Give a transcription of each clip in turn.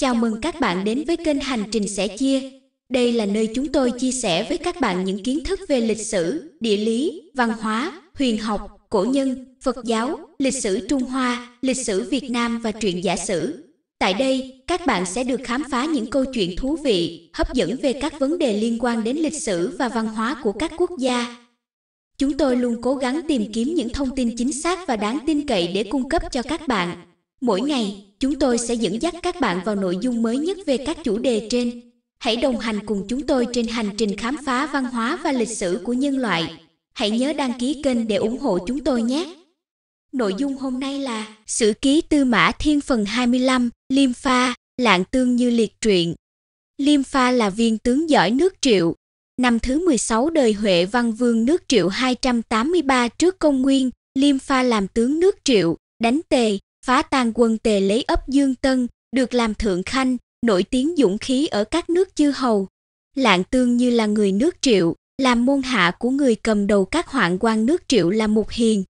Chào mừng các bạn đến với kênh Hành trình sẻ chia. Đây là nơi chúng tôi chia sẻ với các bạn những kiến thức về lịch sử, địa lý, văn hóa, huyền học, cổ nhân, Phật giáo, lịch sử Trung Hoa, lịch sử Việt Nam và truyện giả sử. Tại đây, các bạn sẽ được khám phá những câu chuyện thú vị, hấp dẫn về các vấn đề liên quan đến lịch sử và văn hóa của các quốc gia. Chúng tôi luôn cố gắng tìm kiếm những thông tin chính xác và đáng tin cậy để cung cấp cho các bạn. Mỗi ngày, chúng tôi sẽ dẫn dắt các bạn vào nội dung mới nhất về các chủ đề trên. Hãy đồng hành cùng chúng tôi trên hành trình khám phá văn hóa và lịch sử của nhân loại. Hãy nhớ đăng ký kênh để ủng hộ chúng tôi nhé. Nội dung hôm nay là Sử ký Tư Mã Thiên phần 25, Liêm Pha, Lạng Tương như liệt truyện. Liêm Pha là viên tướng giỏi nước Triệu. Năm thứ 16 đời Huệ Văn Vương nước Triệu 283 trước công nguyên, Liêm Pha làm tướng nước Triệu, đánh Tề, phá tan quân tề lấy ấp Dương Tân, được làm thượng khanh, nổi tiếng dũng khí ở các nước chư hầu. Lạng Tương như là người nước Triệu, làm môn hạ của người cầm đầu các hoạn quan nước Triệu là Mục Hiền.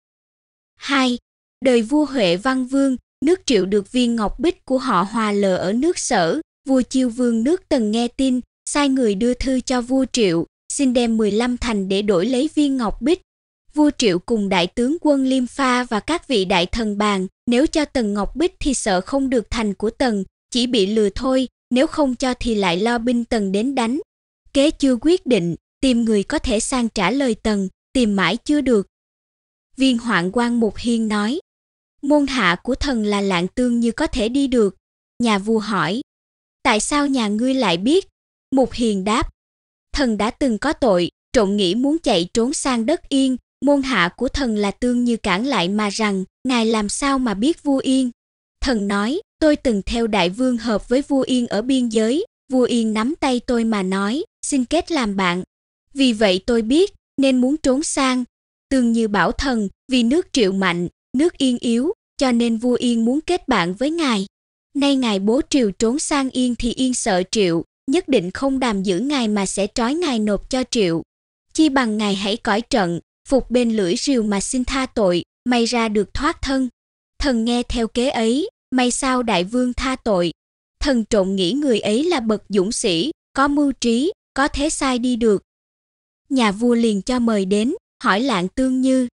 hai Đời vua Huệ Văn Vương, nước Triệu được viên ngọc bích của họ hòa lờ ở nước Sở, vua Chiêu Vương nước Tần nghe tin, sai người đưa thư cho vua Triệu, xin đem 15 thành để đổi lấy viên ngọc bích, vua Triệu cùng đại tướng quân Liêm Pha và các vị đại thần bàn, nếu cho Tần Ngọc Bích thì sợ không được thành của Tần, chỉ bị lừa thôi, nếu không cho thì lại lo binh Tần đến đánh. Kế chưa quyết định, tìm người có thể sang trả lời Tần, tìm mãi chưa được. Viên hoạn quan Mục Hiên nói, môn hạ của thần là lạng tương như có thể đi được. Nhà vua hỏi, tại sao nhà ngươi lại biết? Mục Hiền đáp, thần đã từng có tội, trộm nghĩ muốn chạy trốn sang đất yên, Môn hạ của thần là tương như cản lại mà rằng, ngài làm sao mà biết vua Yên? Thần nói, tôi từng theo đại vương hợp với vua Yên ở biên giới, vua Yên nắm tay tôi mà nói, xin kết làm bạn. Vì vậy tôi biết, nên muốn trốn sang. Tương như bảo thần, vì nước triệu mạnh, nước Yên yếu, cho nên vua Yên muốn kết bạn với ngài. Nay ngài bố triều trốn sang Yên thì Yên sợ triệu, nhất định không đàm giữ ngài mà sẽ trói ngài nộp cho triệu. Chi bằng ngài hãy cõi trận, phục bên lưỡi rìu mà xin tha tội, may ra được thoát thân. Thần nghe theo kế ấy, may sao đại vương tha tội. Thần trộn nghĩ người ấy là bậc dũng sĩ, có mưu trí, có thế sai đi được. Nhà vua liền cho mời đến, hỏi lạng tương như.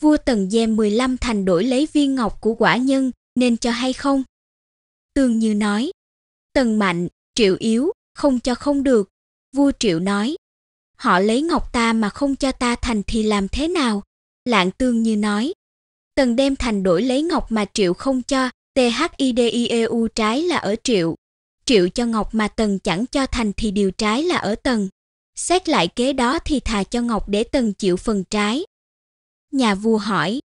Vua tần giam 15 thành đổi lấy viên ngọc của quả nhân, nên cho hay không? Tương như nói, tần mạnh, triệu yếu, không cho không được. Vua triệu nói, Họ lấy ngọc ta mà không cho ta thành thì làm thế nào? Lạng tương như nói. Tần đem thành đổi lấy ngọc mà triệu không cho, THIDIEU trái là ở triệu. Triệu cho ngọc mà tần chẳng cho thành thì điều trái là ở tần. Xét lại kế đó thì thà cho ngọc để tần chịu phần trái. Nhà vua hỏi,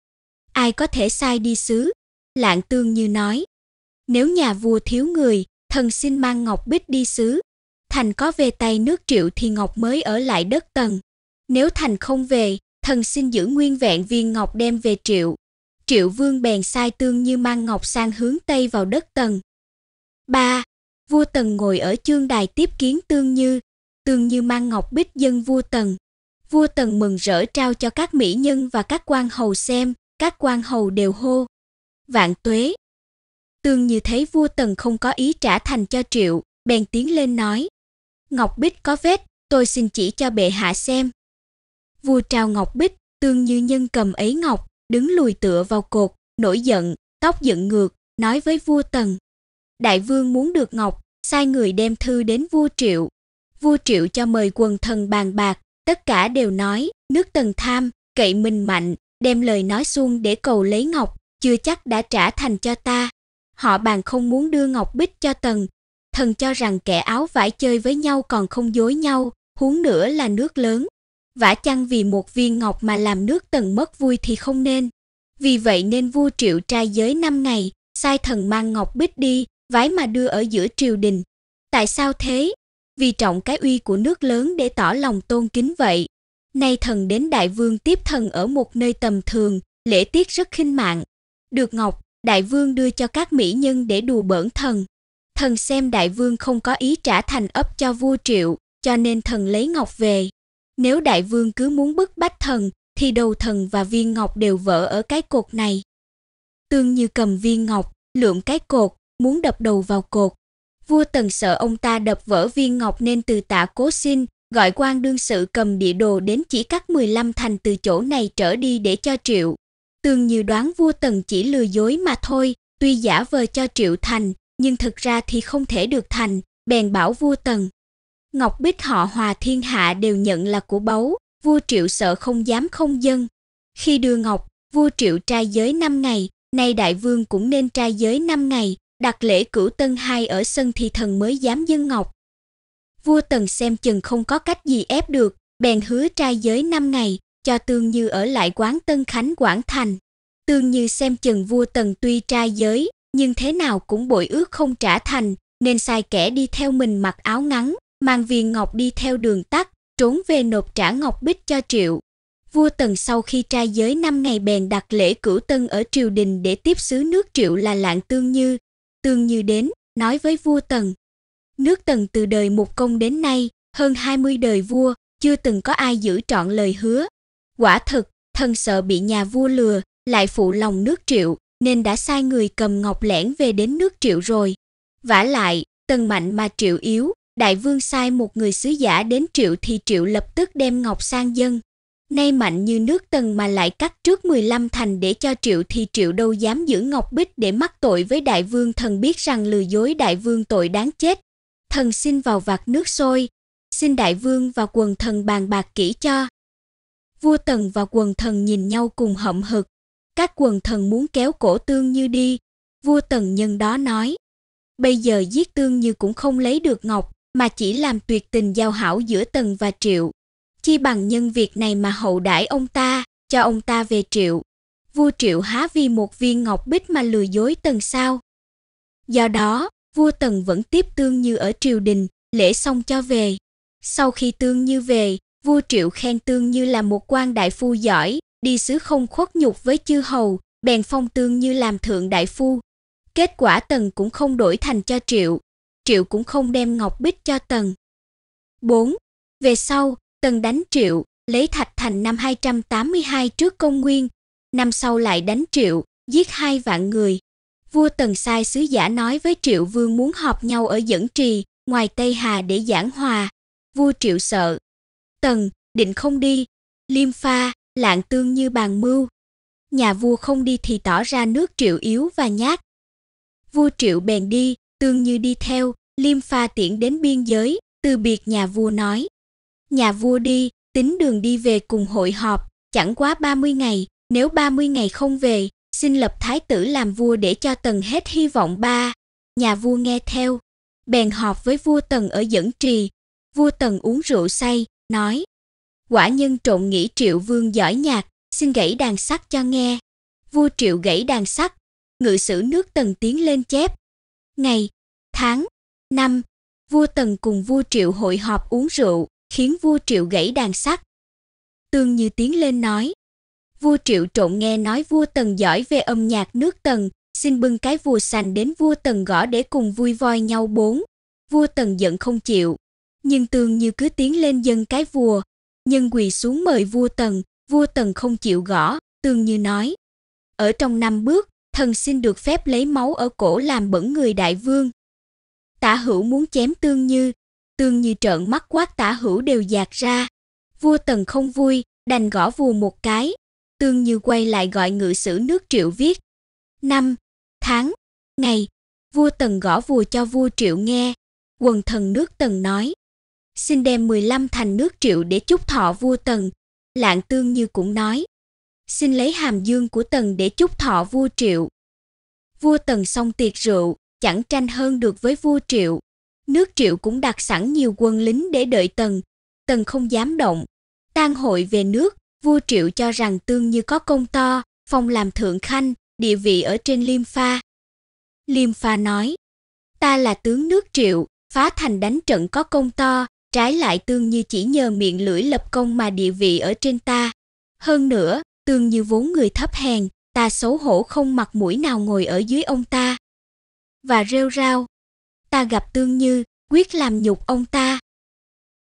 ai có thể sai đi xứ? Lạng tương như nói, nếu nhà vua thiếu người, thần xin mang ngọc bích đi xứ, Thành có về tay nước triệu thì Ngọc mới ở lại đất tần. Nếu Thành không về, thần xin giữ nguyên vẹn viên Ngọc đem về triệu. Triệu vương bèn sai tương như mang Ngọc sang hướng Tây vào đất tần. 3. Vua Tần ngồi ở chương đài tiếp kiến Tương Như. Tương Như mang ngọc bích dân vua Tần. Vua Tần mừng rỡ trao cho các mỹ nhân và các quan hầu xem, các quan hầu đều hô. Vạn tuế. Tương Như thấy vua Tần không có ý trả thành cho triệu, bèn tiến lên nói ngọc bích có vết, tôi xin chỉ cho bệ hạ xem. Vua trao ngọc bích, tương như nhân cầm ấy ngọc, đứng lùi tựa vào cột, nổi giận, tóc dựng ngược, nói với vua Tần. Đại vương muốn được ngọc, sai người đem thư đến vua Triệu. Vua Triệu cho mời quần thần bàn bạc, tất cả đều nói, nước Tần tham, cậy mình mạnh, đem lời nói xuông để cầu lấy ngọc, chưa chắc đã trả thành cho ta. Họ bàn không muốn đưa ngọc bích cho Tần, thần cho rằng kẻ áo vải chơi với nhau còn không dối nhau, huống nữa là nước lớn. Vả chăng vì một viên ngọc mà làm nước tần mất vui thì không nên. Vì vậy nên vua triệu trai giới năm ngày, sai thần mang ngọc bích đi, vái mà đưa ở giữa triều đình. Tại sao thế? Vì trọng cái uy của nước lớn để tỏ lòng tôn kính vậy. Nay thần đến đại vương tiếp thần ở một nơi tầm thường, lễ tiết rất khinh mạng. Được ngọc, đại vương đưa cho các mỹ nhân để đùa bỡn thần thần xem đại vương không có ý trả thành ấp cho vua triệu, cho nên thần lấy ngọc về. Nếu đại vương cứ muốn bức bách thần, thì đầu thần và viên ngọc đều vỡ ở cái cột này. Tương như cầm viên ngọc, lượm cái cột, muốn đập đầu vào cột. Vua Tần sợ ông ta đập vỡ viên ngọc nên từ tạ cố xin, gọi quan đương sự cầm địa đồ đến chỉ cắt 15 thành từ chỗ này trở đi để cho triệu. Tương như đoán vua Tần chỉ lừa dối mà thôi, tuy giả vờ cho triệu thành, nhưng thực ra thì không thể được thành, bèn bảo vua Tần. Ngọc bích họ hòa thiên hạ đều nhận là của báu, vua Triệu sợ không dám không dân. Khi đưa Ngọc, vua Triệu trai giới 5 ngày, nay đại vương cũng nên trai giới 5 ngày, đặt lễ cửu tân hai ở sân thì thần mới dám dân Ngọc. Vua Tần xem chừng không có cách gì ép được, bèn hứa trai giới 5 ngày, cho Tương Như ở lại quán Tân Khánh Quảng Thành. Tương Như xem chừng vua Tần tuy trai giới, nhưng thế nào cũng bội ước không trả thành, nên sai kẻ đi theo mình mặc áo ngắn, mang viên ngọc đi theo đường tắt, trốn về nộp trả ngọc bích cho triệu. Vua Tần sau khi trai giới 5 ngày bèn đặt lễ cửu tân ở triều đình để tiếp sứ nước triệu là lạng tương như. Tương như đến, nói với vua Tần. Nước Tần từ đời một công đến nay, hơn 20 đời vua, chưa từng có ai giữ trọn lời hứa. Quả thực, thần sợ bị nhà vua lừa, lại phụ lòng nước triệu, nên đã sai người cầm ngọc lẻn về đến nước triệu rồi. Vả lại, tần mạnh mà triệu yếu, đại vương sai một người sứ giả đến triệu thì triệu lập tức đem ngọc sang dân. Nay mạnh như nước tần mà lại cắt trước 15 thành để cho triệu thì triệu đâu dám giữ ngọc bích để mắc tội với đại vương thần biết rằng lừa dối đại vương tội đáng chết. Thần xin vào vạt nước sôi, xin đại vương và quần thần bàn bạc kỹ cho. Vua tần và quần thần nhìn nhau cùng hậm hực, các quần thần muốn kéo cổ tương như đi vua tần nhân đó nói bây giờ giết tương như cũng không lấy được ngọc mà chỉ làm tuyệt tình giao hảo giữa tần và triệu chi bằng nhân việc này mà hậu đãi ông ta cho ông ta về triệu vua triệu há vì một viên ngọc bích mà lừa dối tần sao do đó vua tần vẫn tiếp tương như ở triều đình lễ xong cho về sau khi tương như về vua triệu khen tương như là một quan đại phu giỏi đi sứ không khuất nhục với chư hầu, bèn phong tương như làm thượng đại phu. Kết quả Tần cũng không đổi thành cho Triệu, Triệu cũng không đem ngọc bích cho Tần. 4. Về sau, Tần đánh Triệu, lấy Thạch Thành năm 282 trước công nguyên, năm sau lại đánh Triệu, giết hai vạn người. Vua Tần sai sứ giả nói với Triệu Vương muốn họp nhau ở Dẫn Trì, ngoài Tây Hà để giảng hòa. Vua Triệu sợ. Tần, định không đi. Liêm Pha, lạng tương như bàn mưu. Nhà vua không đi thì tỏ ra nước triệu yếu và nhát. Vua triệu bèn đi, tương như đi theo, liêm pha tiễn đến biên giới, từ biệt nhà vua nói. Nhà vua đi, tính đường đi về cùng hội họp, chẳng quá 30 ngày, nếu 30 ngày không về, xin lập thái tử làm vua để cho tần hết hy vọng ba. Nhà vua nghe theo, bèn họp với vua tần ở dẫn trì. Vua tần uống rượu say, nói, quả nhân trộn nghĩ triệu vương giỏi nhạc, xin gãy đàn sắt cho nghe. Vua triệu gãy đàn sắt, ngự sử nước tần tiến lên chép. Ngày, tháng, năm, vua tần cùng vua triệu hội họp uống rượu, khiến vua triệu gãy đàn sắt. Tương Như tiến lên nói, vua triệu trộn nghe nói vua tần giỏi về âm nhạc nước tần, xin bưng cái vua sành đến vua tần gõ để cùng vui voi nhau bốn. Vua tần giận không chịu, nhưng tương như cứ tiến lên dân cái vua, nhân quỳ xuống mời vua Tần, vua Tần không chịu gõ, tương như nói. Ở trong năm bước, thần xin được phép lấy máu ở cổ làm bẩn người đại vương. Tả hữu muốn chém tương như, tương như trợn mắt quát tả hữu đều dạt ra. Vua Tần không vui, đành gõ vua một cái. Tương như quay lại gọi ngự sử nước triệu viết. Năm, tháng, ngày, vua Tần gõ vua cho vua triệu nghe. Quần thần nước Tần nói, xin đem 15 thành nước triệu để chúc thọ vua Tần. Lạng Tương Như cũng nói, xin lấy hàm dương của Tần để chúc thọ vua Triệu. Vua Tần xong tiệc rượu, chẳng tranh hơn được với vua Triệu. Nước Triệu cũng đặt sẵn nhiều quân lính để đợi Tần. Tần không dám động. Tan hội về nước, vua Triệu cho rằng Tương Như có công to, phong làm thượng khanh, địa vị ở trên Liêm Pha. Liêm Pha nói, ta là tướng nước Triệu, phá thành đánh trận có công to, trái lại tương như chỉ nhờ miệng lưỡi lập công mà địa vị ở trên ta. Hơn nữa, tương như vốn người thấp hèn, ta xấu hổ không mặt mũi nào ngồi ở dưới ông ta. Và rêu rao, ta gặp tương như, quyết làm nhục ông ta.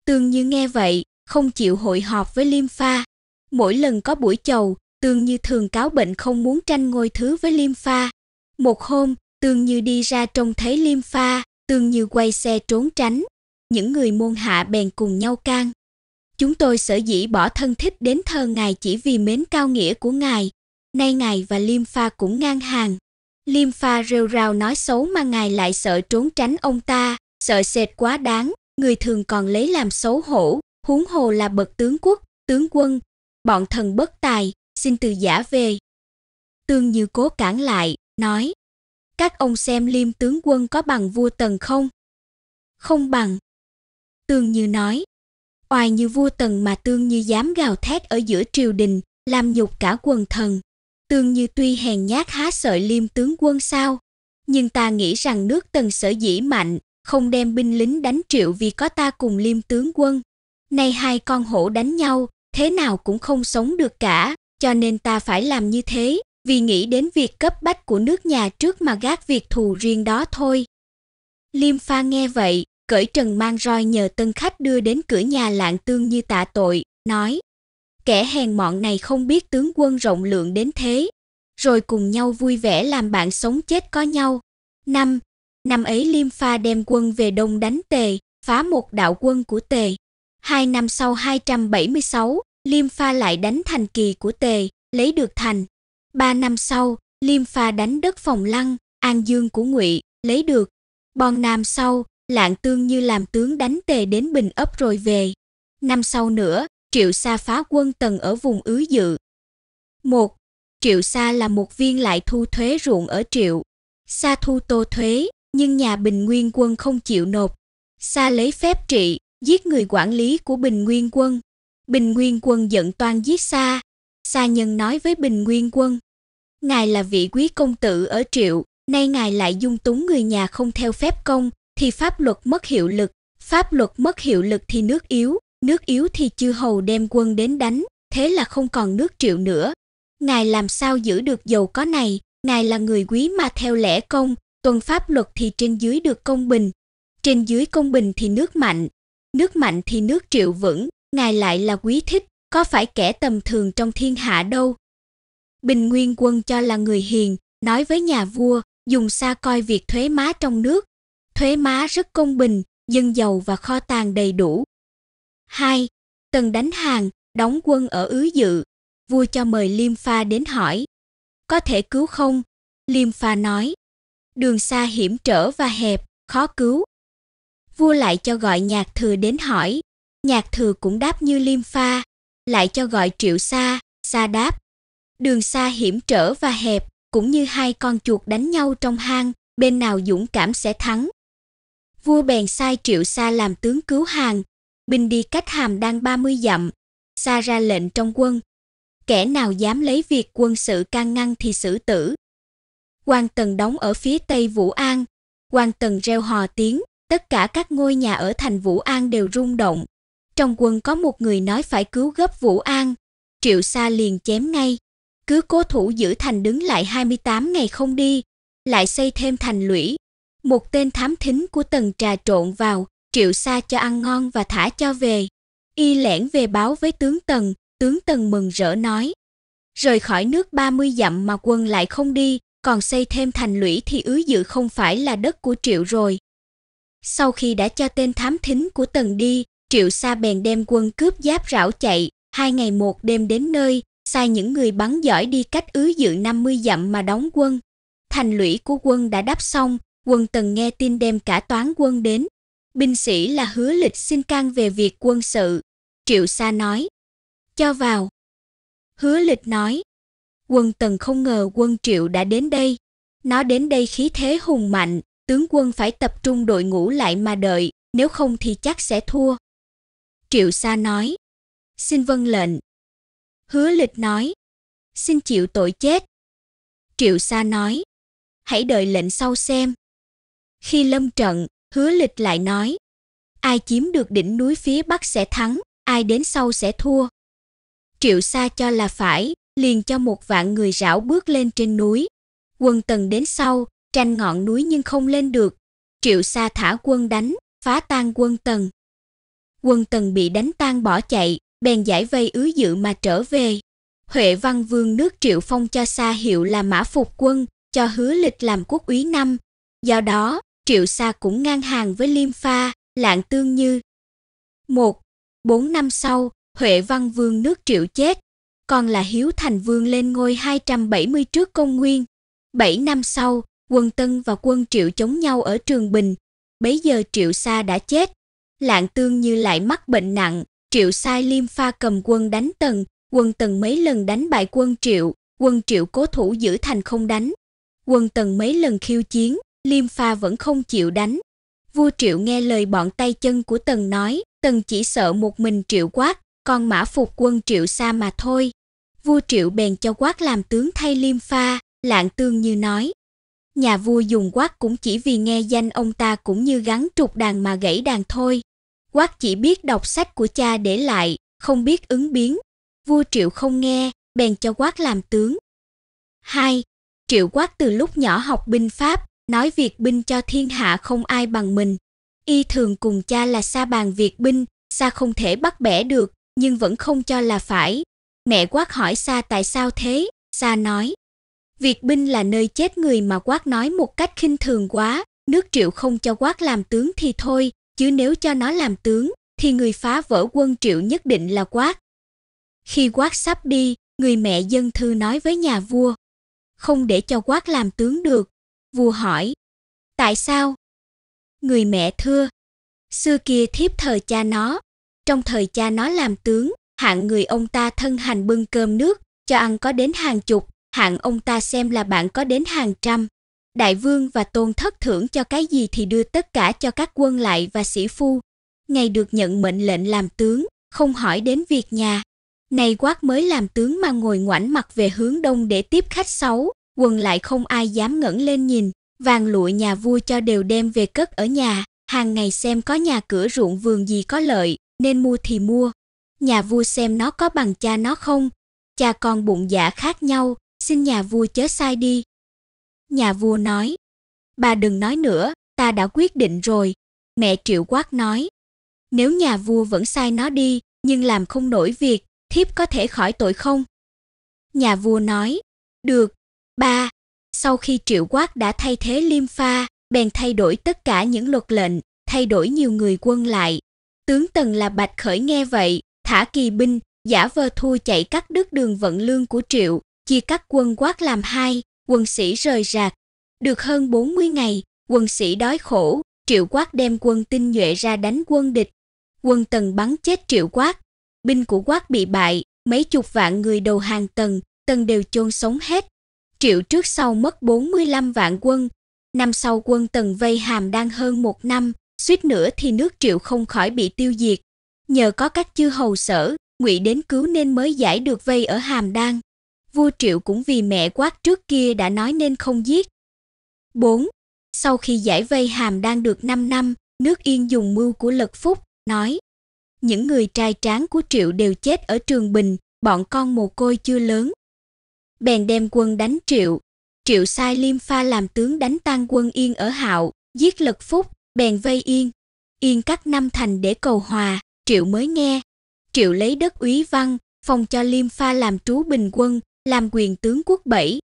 Tương như nghe vậy, không chịu hội họp với Liêm Pha. Mỗi lần có buổi chầu, Tương Như thường cáo bệnh không muốn tranh ngôi thứ với Liêm Pha. Một hôm, Tương Như đi ra trông thấy Liêm Pha, Tương Như quay xe trốn tránh những người môn hạ bèn cùng nhau can. Chúng tôi sở dĩ bỏ thân thích đến thờ ngài chỉ vì mến cao nghĩa của ngài. Nay ngài và Liêm Pha cũng ngang hàng. Liêm Pha rêu rao nói xấu mà ngài lại sợ trốn tránh ông ta, sợ sệt quá đáng, người thường còn lấy làm xấu hổ, huống hồ là bậc tướng quốc, tướng quân. Bọn thần bất tài, xin từ giả về. Tương Như cố cản lại, nói: "Các ông xem Liêm tướng quân có bằng vua Tần không?" "Không bằng." Tương Như nói, oai như vua tần mà Tương Như dám gào thét ở giữa triều đình, làm nhục cả quần thần. Tương Như tuy hèn nhát há sợi liêm tướng quân sao, nhưng ta nghĩ rằng nước tần sở dĩ mạnh, không đem binh lính đánh triệu vì có ta cùng liêm tướng quân. Nay hai con hổ đánh nhau, thế nào cũng không sống được cả, cho nên ta phải làm như thế, vì nghĩ đến việc cấp bách của nước nhà trước mà gác việc thù riêng đó thôi. Liêm Pha nghe vậy, cởi trần mang roi nhờ tân khách đưa đến cửa nhà lạng tương như tạ tội, nói Kẻ hèn mọn này không biết tướng quân rộng lượng đến thế, rồi cùng nhau vui vẻ làm bạn sống chết có nhau. Năm, năm ấy Liêm Pha đem quân về đông đánh Tề, phá một đạo quân của Tề. Hai năm sau 276, Liêm Pha lại đánh thành kỳ của Tề, lấy được thành. Ba năm sau, Liêm Pha đánh đất Phòng Lăng, An Dương của Ngụy, lấy được. Bon Nam sau, Lạng Tương như làm tướng đánh tề đến Bình ấp rồi về. Năm sau nữa, Triệu Sa phá quân tần ở vùng Ứ Dự. Một, Triệu Sa là một viên lại thu thuế ruộng ở Triệu. Sa thu tô thuế, nhưng nhà Bình Nguyên quân không chịu nộp. Sa lấy phép trị, giết người quản lý của Bình Nguyên quân. Bình Nguyên quân giận toan giết Sa. Sa nhân nói với Bình Nguyên quân, Ngài là vị quý công tử ở Triệu, nay ngài lại dung túng người nhà không theo phép công, thì pháp luật mất hiệu lực, pháp luật mất hiệu lực thì nước yếu, nước yếu thì chư hầu đem quân đến đánh, thế là không còn nước triệu nữa. Ngài làm sao giữ được giàu có này, ngài là người quý mà theo lẽ công, tuân pháp luật thì trên dưới được công bình, trên dưới công bình thì nước mạnh, nước mạnh thì nước triệu vững, ngài lại là quý thích, có phải kẻ tầm thường trong thiên hạ đâu. Bình Nguyên Quân cho là người hiền, nói với nhà vua, dùng xa coi việc thuế má trong nước, thuế má rất công bình, dân giàu và kho tàng đầy đủ. 2. Tần đánh hàng, đóng quân ở ứ dự. Vua cho mời Liêm Pha đến hỏi. Có thể cứu không? Liêm Pha nói. Đường xa hiểm trở và hẹp, khó cứu. Vua lại cho gọi nhạc thừa đến hỏi. Nhạc thừa cũng đáp như Liêm Pha. Lại cho gọi triệu xa, xa đáp. Đường xa hiểm trở và hẹp, cũng như hai con chuột đánh nhau trong hang, bên nào dũng cảm sẽ thắng vua bèn sai triệu sa làm tướng cứu hàng, binh đi cách hàm đang 30 dặm, sa ra lệnh trong quân. Kẻ nào dám lấy việc quân sự can ngăn thì xử tử. Quan Tần đóng ở phía tây Vũ An, quan Tần reo hò tiếng, tất cả các ngôi nhà ở thành Vũ An đều rung động. Trong quân có một người nói phải cứu gấp Vũ An, Triệu Sa liền chém ngay. Cứ cố thủ giữ thành đứng lại 28 ngày không đi, lại xây thêm thành lũy, một tên thám thính của tần trà trộn vào, triệu xa cho ăn ngon và thả cho về. Y lẻn về báo với tướng tần, tướng tần mừng rỡ nói. Rời khỏi nước 30 dặm mà quân lại không đi, còn xây thêm thành lũy thì ứ dự không phải là đất của triệu rồi. Sau khi đã cho tên thám thính của tần đi, triệu xa bèn đem quân cướp giáp rảo chạy, hai ngày một đêm đến nơi, sai những người bắn giỏi đi cách ứ dự 50 dặm mà đóng quân. Thành lũy của quân đã đắp xong, Quân Tần nghe tin đem cả toán quân đến. Binh sĩ là hứa lịch xin can về việc quân sự. Triệu Sa nói, cho vào. Hứa lịch nói, quân Tần không ngờ quân Triệu đã đến đây. Nó đến đây khí thế hùng mạnh, tướng quân phải tập trung đội ngũ lại mà đợi, nếu không thì chắc sẽ thua. Triệu Sa nói, xin vâng lệnh. Hứa lịch nói, xin chịu tội chết. Triệu Sa nói, hãy đợi lệnh sau xem. Khi lâm trận, hứa lịch lại nói, ai chiếm được đỉnh núi phía bắc sẽ thắng, ai đến sau sẽ thua. Triệu Sa cho là phải, liền cho một vạn người rảo bước lên trên núi. Quân Tần đến sau, tranh ngọn núi nhưng không lên được. Triệu Sa thả quân đánh, phá tan quân Tần. Quân Tần bị đánh tan bỏ chạy, bèn giải vây ứ dự mà trở về. Huệ Văn Vương nước Triệu Phong cho Sa hiệu là Mã Phục Quân, cho Hứa Lịch làm quốc úy năm. Do đó, Triệu Sa cũng ngang hàng với Liêm Pha, Lạng Tương Như. Một, bốn năm sau, Huệ Văn Vương nước Triệu chết, còn là Hiếu Thành Vương lên ngôi 270 trước công nguyên. Bảy năm sau, quân Tân và quân Triệu chống nhau ở Trường Bình. Bấy giờ Triệu Sa đã chết. Lạng Tương Như lại mắc bệnh nặng, Triệu sai Liêm Pha cầm quân đánh Tần, quân Tần mấy lần đánh bại quân Triệu, quân Triệu cố thủ giữ thành không đánh. Quân Tần mấy lần khiêu chiến, Liêm Pha vẫn không chịu đánh. Vua Triệu nghe lời bọn tay chân của Tần nói, Tần chỉ sợ một mình Triệu quát, còn mã phục quân Triệu xa mà thôi. Vua Triệu bèn cho quát làm tướng thay Liêm Pha, lạng tương như nói. Nhà vua dùng quát cũng chỉ vì nghe danh ông ta cũng như gắn trục đàn mà gãy đàn thôi. Quát chỉ biết đọc sách của cha để lại, không biết ứng biến. Vua Triệu không nghe, bèn cho quát làm tướng. 2. Triệu Quát từ lúc nhỏ học binh pháp, nói việc binh cho thiên hạ không ai bằng mình. Y thường cùng cha là xa bàn việc binh, xa không thể bắt bẻ được, nhưng vẫn không cho là phải. Mẹ quát hỏi xa tại sao thế, xa nói. Việc binh là nơi chết người mà quát nói một cách khinh thường quá, nước triệu không cho quát làm tướng thì thôi, chứ nếu cho nó làm tướng, thì người phá vỡ quân triệu nhất định là quát. Khi quát sắp đi, người mẹ dân thư nói với nhà vua. Không để cho quát làm tướng được, Vua hỏi, tại sao? Người mẹ thưa, xưa kia thiếp thời cha nó, trong thời cha nó làm tướng, hạng người ông ta thân hành bưng cơm nước, cho ăn có đến hàng chục, hạng ông ta xem là bạn có đến hàng trăm. Đại vương và tôn thất thưởng cho cái gì thì đưa tất cả cho các quân lại và sĩ phu. Ngày được nhận mệnh lệnh làm tướng, không hỏi đến việc nhà. Này quát mới làm tướng mà ngồi ngoảnh mặt về hướng đông để tiếp khách xấu, quần lại không ai dám ngẩng lên nhìn, vàng lụa nhà vua cho đều đem về cất ở nhà, hàng ngày xem có nhà cửa ruộng vườn gì có lợi, nên mua thì mua. Nhà vua xem nó có bằng cha nó không, cha con bụng dạ khác nhau, xin nhà vua chớ sai đi. Nhà vua nói, bà đừng nói nữa, ta đã quyết định rồi. Mẹ triệu quát nói, nếu nhà vua vẫn sai nó đi, nhưng làm không nổi việc, thiếp có thể khỏi tội không? Nhà vua nói, được, 3. Sau khi triệu quát đã thay thế liêm pha, bèn thay đổi tất cả những luật lệnh, thay đổi nhiều người quân lại. Tướng Tần là Bạch Khởi nghe vậy, thả kỳ binh, giả vờ thua chạy cắt đứt đường vận lương của triệu, chia cắt quân quát làm hai, quân sĩ rời rạc. Được hơn 40 ngày, quân sĩ đói khổ, triệu quát đem quân tinh nhuệ ra đánh quân địch. Quân Tần bắn chết triệu quát, binh của quát bị bại, mấy chục vạn người đầu hàng Tần, Tần đều chôn sống hết, Triệu trước sau mất 45 vạn quân, năm sau quân tần vây hàm đang hơn một năm, suýt nữa thì nước Triệu không khỏi bị tiêu diệt. Nhờ có các chư hầu sở, ngụy đến cứu nên mới giải được vây ở hàm đan. Vua Triệu cũng vì mẹ quát trước kia đã nói nên không giết. 4. Sau khi giải vây hàm đan được 5 năm, nước Yên dùng mưu của Lật Phúc, nói Những người trai tráng của Triệu đều chết ở Trường Bình, bọn con mồ côi chưa lớn, bèn đem quân đánh Triệu. Triệu sai Liêm Pha làm tướng đánh tan quân Yên ở Hạo, giết Lật Phúc, bèn vây Yên. Yên cắt năm thành để cầu hòa, Triệu mới nghe. Triệu lấy đất úy văn, phòng cho Liêm Pha làm trú bình quân, làm quyền tướng quốc bảy.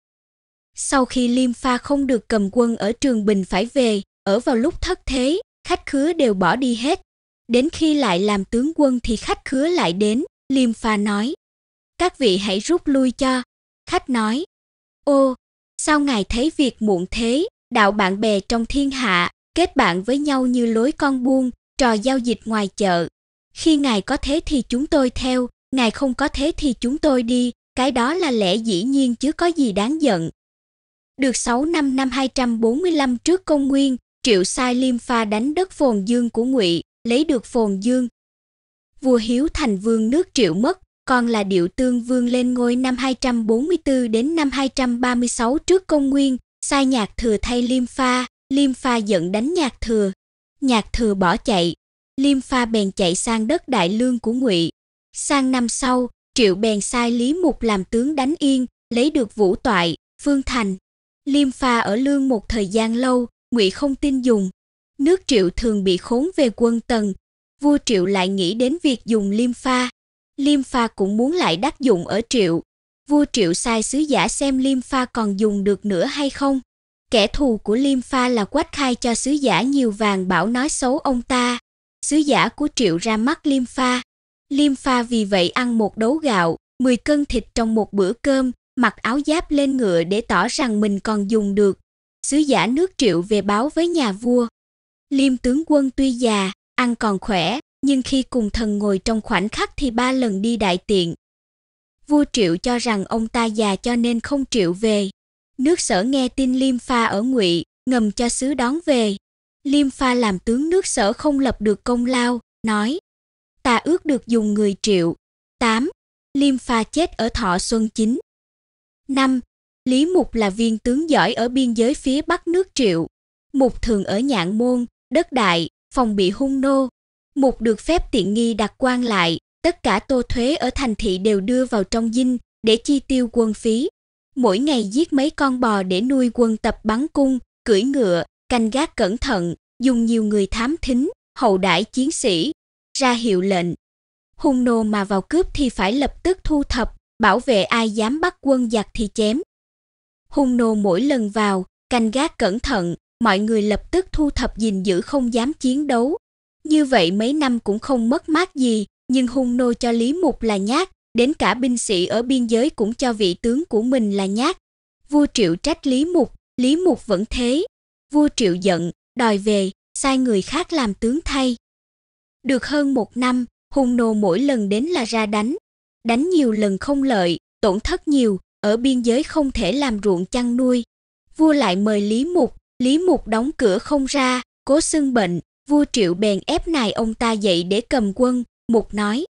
Sau khi Liêm Pha không được cầm quân ở Trường Bình phải về, ở vào lúc thất thế, khách khứa đều bỏ đi hết. Đến khi lại làm tướng quân thì khách khứa lại đến, Liêm Pha nói: "Các vị hãy rút lui cho, khách nói ô sao ngài thấy việc muộn thế đạo bạn bè trong thiên hạ kết bạn với nhau như lối con buôn trò giao dịch ngoài chợ khi ngài có thế thì chúng tôi theo ngài không có thế thì chúng tôi đi cái đó là lẽ dĩ nhiên chứ có gì đáng giận được 6 năm năm 245 trước công nguyên triệu sai liêm pha đánh đất phồn dương của ngụy lấy được phồn dương vua hiếu thành vương nước triệu mất còn là điệu tương vương lên ngôi năm 244 đến năm 236 trước công nguyên, sai nhạc thừa thay Liêm Pha, Liêm Pha giận đánh nhạc thừa. Nhạc thừa bỏ chạy, Liêm Pha bèn chạy sang đất Đại Lương của Ngụy. Sang năm sau, Triệu bèn sai Lý Mục làm tướng đánh Yên, lấy được Vũ Toại, Phương Thành. Liêm Pha ở Lương một thời gian lâu, Ngụy không tin dùng. Nước Triệu thường bị khốn về quân Tần, vua Triệu lại nghĩ đến việc dùng Liêm Pha Liêm Pha cũng muốn lại đắc dụng ở Triệu. Vua Triệu sai sứ giả xem Liêm Pha còn dùng được nữa hay không. Kẻ thù của Liêm Pha là Quách Khai cho sứ giả nhiều vàng bảo nói xấu ông ta. Sứ giả của Triệu ra mắt Liêm Pha. Liêm Pha vì vậy ăn một đấu gạo, 10 cân thịt trong một bữa cơm, mặc áo giáp lên ngựa để tỏ rằng mình còn dùng được. Sứ giả nước Triệu về báo với nhà vua. Liêm tướng quân tuy già, ăn còn khỏe, nhưng khi cùng thần ngồi trong khoảnh khắc thì ba lần đi đại tiện. Vua Triệu cho rằng ông ta già cho nên không triệu về. Nước sở nghe tin Liêm Pha ở ngụy, ngầm cho sứ đón về. Liêm Pha làm tướng nước sở không lập được công lao, nói Ta ước được dùng người triệu. 8. Liêm Pha chết ở Thọ Xuân Chính. 5. Lý Mục là viên tướng giỏi ở biên giới phía bắc nước Triệu. Mục thường ở Nhạn Môn, đất đại, phòng bị hung nô, mục được phép tiện nghi đặt quan lại, tất cả tô thuế ở thành thị đều đưa vào trong dinh để chi tiêu quân phí. Mỗi ngày giết mấy con bò để nuôi quân tập bắn cung, cưỡi ngựa, canh gác cẩn thận, dùng nhiều người thám thính, hậu đãi chiến sĩ, ra hiệu lệnh. Hung nô mà vào cướp thì phải lập tức thu thập, bảo vệ ai dám bắt quân giặc thì chém. Hung nô mỗi lần vào, canh gác cẩn thận, mọi người lập tức thu thập gìn giữ không dám chiến đấu, như vậy mấy năm cũng không mất mát gì, nhưng hung nô cho Lý Mục là nhát, đến cả binh sĩ ở biên giới cũng cho vị tướng của mình là nhát. Vua Triệu trách Lý Mục, Lý Mục vẫn thế. Vua Triệu giận, đòi về, sai người khác làm tướng thay. Được hơn một năm, hung nô mỗi lần đến là ra đánh. Đánh nhiều lần không lợi, tổn thất nhiều, ở biên giới không thể làm ruộng chăn nuôi. Vua lại mời Lý Mục, Lý Mục đóng cửa không ra, cố xưng bệnh, vua triệu bèn ép nài ông ta dậy để cầm quân mục nói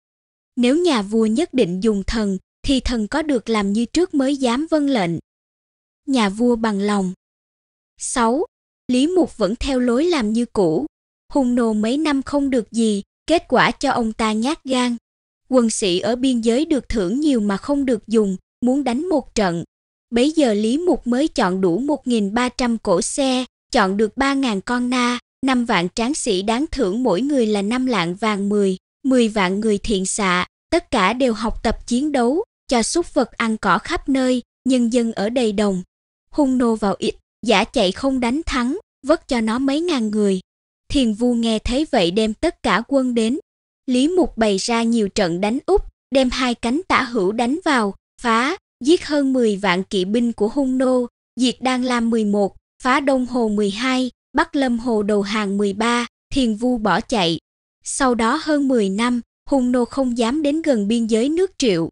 nếu nhà vua nhất định dùng thần thì thần có được làm như trước mới dám vâng lệnh nhà vua bằng lòng 6. lý mục vẫn theo lối làm như cũ hung nô mấy năm không được gì kết quả cho ông ta nhát gan quân sĩ ở biên giới được thưởng nhiều mà không được dùng muốn đánh một trận bấy giờ lý mục mới chọn đủ 1.300 cổ xe chọn được 3.000 con na năm vạn tráng sĩ đáng thưởng mỗi người là năm lạng vàng 10, 10 vạn người thiện xạ, tất cả đều học tập chiến đấu, cho súc vật ăn cỏ khắp nơi, nhân dân ở đầy đồng. Hung nô vào ít, giả chạy không đánh thắng, vất cho nó mấy ngàn người. Thiền vu nghe thấy vậy đem tất cả quân đến. Lý Mục bày ra nhiều trận đánh Úc, đem hai cánh tả hữu đánh vào, phá, giết hơn 10 vạn kỵ binh của hung nô, diệt Đan Lam 11, phá Đông Hồ 12, Bắc Lâm Hồ đầu hàng 13, Thiền Vu bỏ chạy. Sau đó hơn 10 năm, Hung nô không dám đến gần biên giới nước Triệu.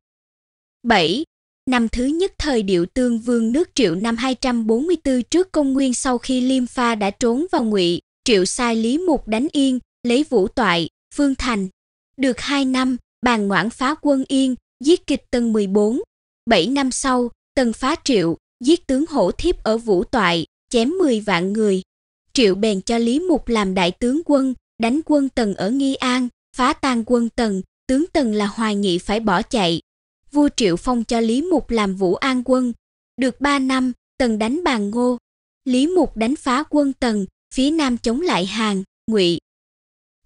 7. Năm thứ nhất thời điệu tương vương nước Triệu năm 244 trước công nguyên sau khi Liêm Pha đã trốn vào ngụy, Triệu sai Lý Mục đánh Yên, lấy Vũ Toại, Phương Thành. Được 2 năm, bàn ngoãn phá quân Yên, giết kịch Tân 14. 7 năm sau, Tân phá Triệu, giết tướng Hổ Thiếp ở Vũ Toại, chém 10 vạn người. Triệu bèn cho Lý Mục làm đại tướng quân, đánh quân Tần ở Nghi An, phá tan quân Tần, tướng Tần là Hoài Nghị phải bỏ chạy. Vua Triệu phong cho Lý Mục làm Vũ An quân. Được ba năm, Tần đánh bàn Ngô. Lý Mục đánh phá quân Tần, phía Nam chống lại Hàn, Ngụy.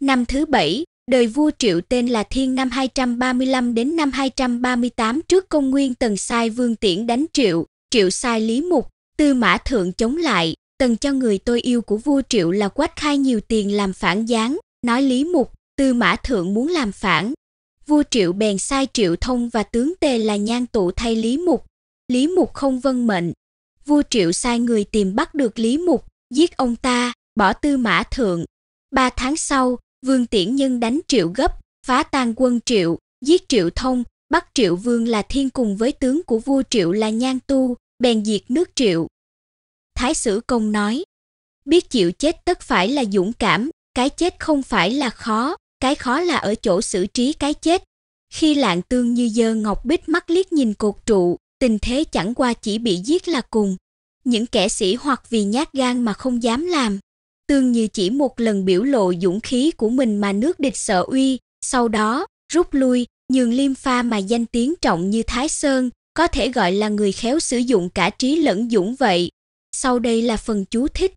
Năm thứ bảy, đời vua Triệu tên là Thiên năm 235 đến năm 238 trước công nguyên Tần sai Vương Tiễn đánh Triệu, Triệu sai Lý Mục, Tư Mã Thượng chống lại, tần cho người tôi yêu của vua triệu là quách khai nhiều tiền làm phản gián nói lý mục tư mã thượng muốn làm phản vua triệu bèn sai triệu thông và tướng tề là nhan tụ thay lý mục lý mục không vân mệnh vua triệu sai người tìm bắt được lý mục giết ông ta bỏ tư mã thượng ba tháng sau vương tiễn nhân đánh triệu gấp phá tan quân triệu giết triệu thông bắt triệu vương là thiên cùng với tướng của vua triệu là nhan tu bèn diệt nước triệu Thái Sử Công nói, biết chịu chết tất phải là dũng cảm, cái chết không phải là khó, cái khó là ở chỗ xử trí cái chết. Khi lạng tương như dơ ngọc bích mắt liếc nhìn cột trụ, tình thế chẳng qua chỉ bị giết là cùng. Những kẻ sĩ hoặc vì nhát gan mà không dám làm, tương như chỉ một lần biểu lộ dũng khí của mình mà nước địch sợ uy, sau đó rút lui, nhường Liêm Pha mà danh tiếng trọng như Thái Sơn, có thể gọi là người khéo sử dụng cả trí lẫn dũng vậy, sau đây là phần chú thích.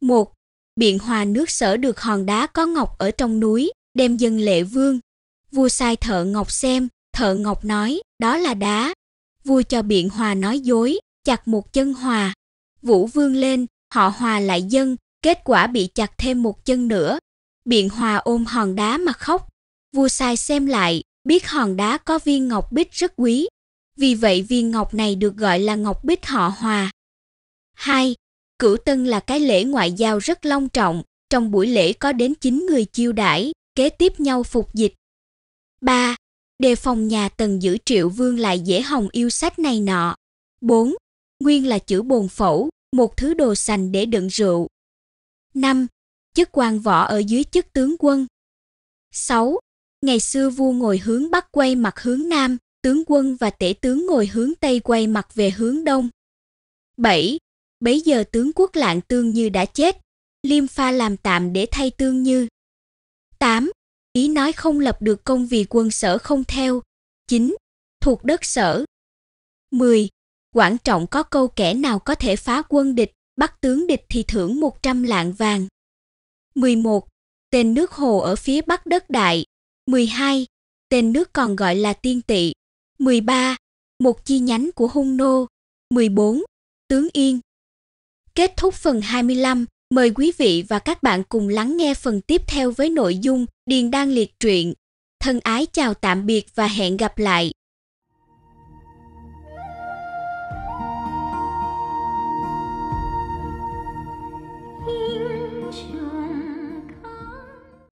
1. Biện hòa nước sở được hòn đá có ngọc ở trong núi, đem dân lệ vương. Vua sai thợ ngọc xem, thợ ngọc nói, đó là đá. Vua cho biện hòa nói dối, chặt một chân hòa. Vũ vương lên, họ hòa lại dân, kết quả bị chặt thêm một chân nữa. Biện hòa ôm hòn đá mà khóc. Vua sai xem lại, biết hòn đá có viên ngọc bích rất quý. Vì vậy viên ngọc này được gọi là ngọc bích họ hòa. 2. Cửu Tân là cái lễ ngoại giao rất long trọng, trong buổi lễ có đến 9 người chiêu đãi, kế tiếp nhau phục dịch. 3. Đề phòng nhà Tần giữ Triệu Vương lại dễ hồng yêu sách này nọ. 4. Nguyên là chữ bồn phẫu, một thứ đồ sành để đựng rượu. 5. Chức quan võ ở dưới chức tướng quân. 6. Ngày xưa vua ngồi hướng bắc quay mặt hướng nam, tướng quân và tể tướng ngồi hướng tây quay mặt về hướng đông. 7. Bấy giờ tướng quốc lạng tương như đã chết, Liêm Pha làm tạm để thay tương như. 8. Ý nói không lập được công vì quân sở không theo. 9. Thuộc đất sở. 10. Quảng trọng có câu kẻ nào có thể phá quân địch, bắt tướng địch thì thưởng 100 lạng vàng. 11. Tên nước Hồ ở phía bắc đất Đại. 12. Tên nước còn gọi là Tiên Tỵ. 13. Một chi nhánh của Hung Nô. 14. Tướng Yên. Kết thúc phần 25, mời quý vị và các bạn cùng lắng nghe phần tiếp theo với nội dung Điền đang liệt truyện. Thân ái chào tạm biệt và hẹn gặp lại.